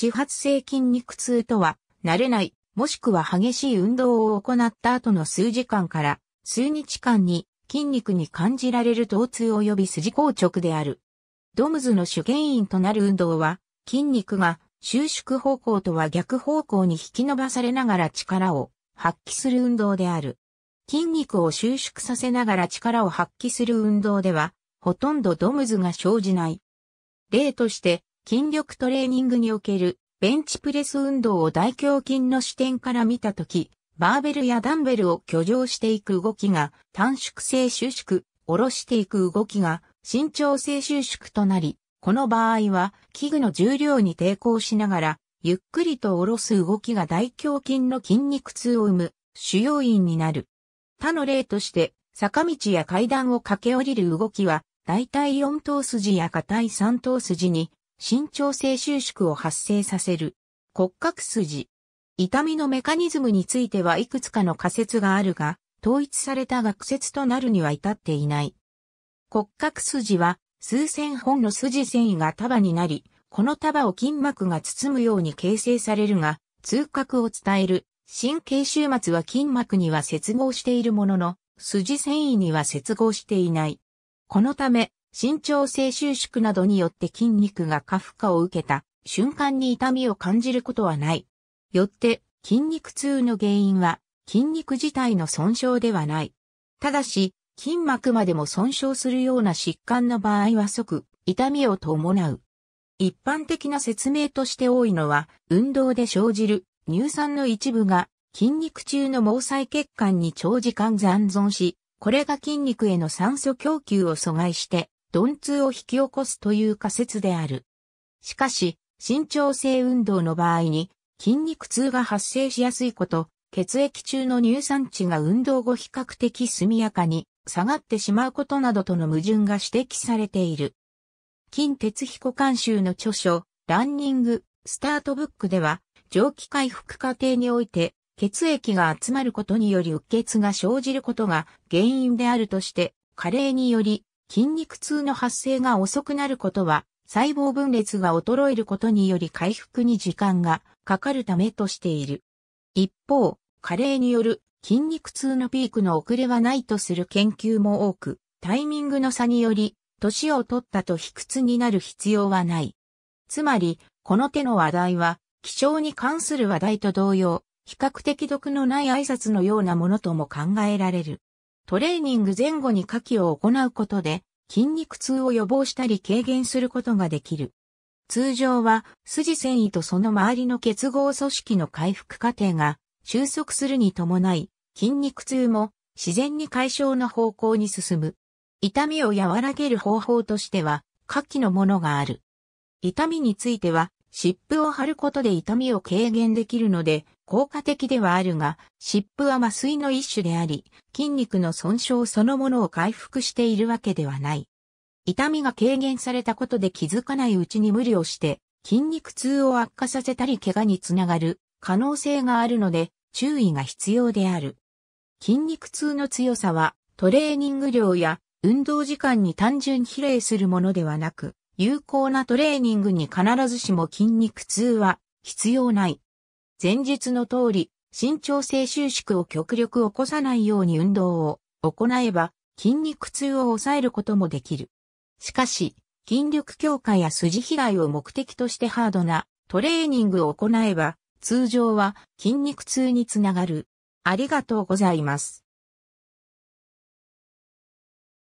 自発性筋肉痛とは、慣れない、もしくは激しい運動を行った後の数時間から数日間に筋肉に感じられる疼痛及び筋硬直である。ドムズの主原因となる運動は、筋肉が収縮方向とは逆方向に引き伸ばされながら力を発揮する運動である。筋肉を収縮させながら力を発揮する運動では、ほとんどドムズが生じない。例として、筋力トレーニングにおけるベンチプレス運動を大胸筋の視点から見たとき、バーベルやダンベルを挙上していく動きが短縮性収縮、下ろしていく動きが伸長性収縮となり、この場合は器具の重量に抵抗しながら、ゆっくりと下ろす動きが大胸筋の筋肉痛を生む主要因になる。他の例として、坂道や階段を駆け下りる動きは、大体4頭筋や硬い3頭筋に伸長性収縮を発生させる骨格筋。痛みのメカニズムについてはいくつかの仮説があるが、統一された学説となるには至っていない。骨格筋は数千本の筋繊維が束になり、この束を筋膜が包むように形成されるが、痛覚を伝える神経終末は筋膜には接合しているものの、筋繊維には接合していない。このため、身長性収縮などによって筋肉が過負荷を受けた瞬間に痛みを感じることはない。よって筋肉痛の原因は筋肉自体の損傷ではない。ただし、筋膜までも損傷するような疾患の場合は即痛みを伴う。一般的な説明として多いのは、運動で生じる乳酸の一部が筋肉中の毛細血管に長時間残存し、これが筋肉への酸素供給を阻害して鈍痛を引き起こすという仮説である。しかし、身長性運動の場合に筋肉痛が発生しやすいこと、血液中の乳酸値が運動後比較的速やかに下がってしまうことなどとの矛盾が指摘されている。金鉄彦監修の著書、ランニング、スタートブックでは、蒸気回復過程において、血液が集まることにより鬱血が生じることが原因であるとして、加齢により筋肉痛の発生が遅くなることは、細胞分裂が衰えることにより回復に時間がかかるためとしている。一方、加齢による筋肉痛のピークの遅れはないとする研究も多く、タイミングの差により、年を取ったと卑屈になる必要はない。つまり、この手の話題は、気象に関する話題と同様、比較的毒のない挨拶のようなものとも考えられる。トレーニング前後に下記を行うことで、筋肉痛を予防したり軽減することができる。通常は、筋繊維とその周りの結合組織の回復過程が収束するに伴い、筋肉痛も自然に解消の方向に進む。痛みを和らげる方法としては、下記のものがある。痛みについては、湿布を貼ることで痛みを軽減できるので、効果的ではあるが、湿布は麻酔の一種であり、筋肉の損傷そのものを回復しているわけではない。痛みが軽減されたことで気づかないうちに無理をして、筋肉痛を悪化させたり怪我につながる可能性があるので、注意が必要である。筋肉痛の強さは、トレーニング量や運動時間に単純比例するものではなく、有効なトレーニングに必ずしも筋肉痛は必要ない。前述の通り、身長性収縮を極力起こさないように運動を行えば筋肉痛を抑えることもできる。しかし、筋力強化や筋肥大を目的としてハードなトレーニングを行えば通常は筋肉痛につながる。ありがとうございます。